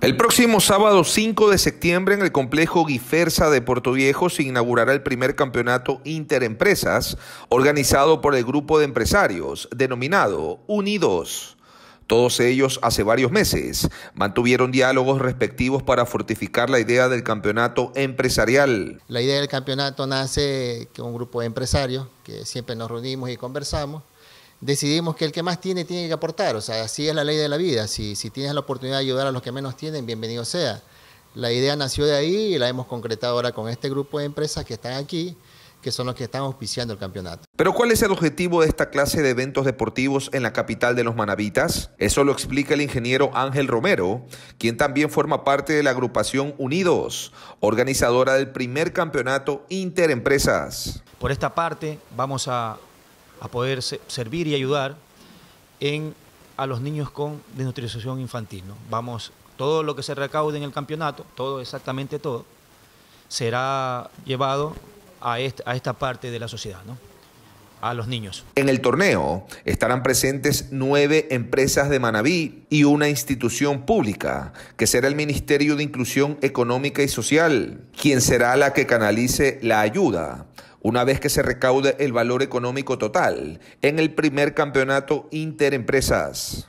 El próximo sábado 5 de septiembre en el complejo Guifersa de Puerto Viejo se inaugurará el primer campeonato interempresas organizado por el grupo de empresarios denominado Unidos. Todos ellos hace varios meses mantuvieron diálogos respectivos para fortificar la idea del campeonato empresarial. La idea del campeonato nace con un grupo de empresarios que siempre nos reunimos y conversamos decidimos que el que más tiene tiene que aportar, o sea, así es la ley de la vida, si, si tienes la oportunidad de ayudar a los que menos tienen, bienvenido sea. La idea nació de ahí y la hemos concretado ahora con este grupo de empresas que están aquí, que son los que están auspiciando el campeonato. Pero ¿cuál es el objetivo de esta clase de eventos deportivos en la capital de los manabitas? Eso lo explica el ingeniero Ángel Romero, quien también forma parte de la agrupación Unidos, organizadora del primer campeonato interempresas. Por esta parte vamos a a poder servir y ayudar en, a los niños con desnutrición infantil. ¿no? Vamos, todo lo que se recaude en el campeonato, todo, exactamente todo, será llevado a, a esta parte de la sociedad. ¿no? a los niños. En el torneo estarán presentes nueve empresas de Manabí y una institución pública, que será el Ministerio de Inclusión Económica y Social, quien será la que canalice la ayuda una vez que se recaude el valor económico total en el primer campeonato interempresas.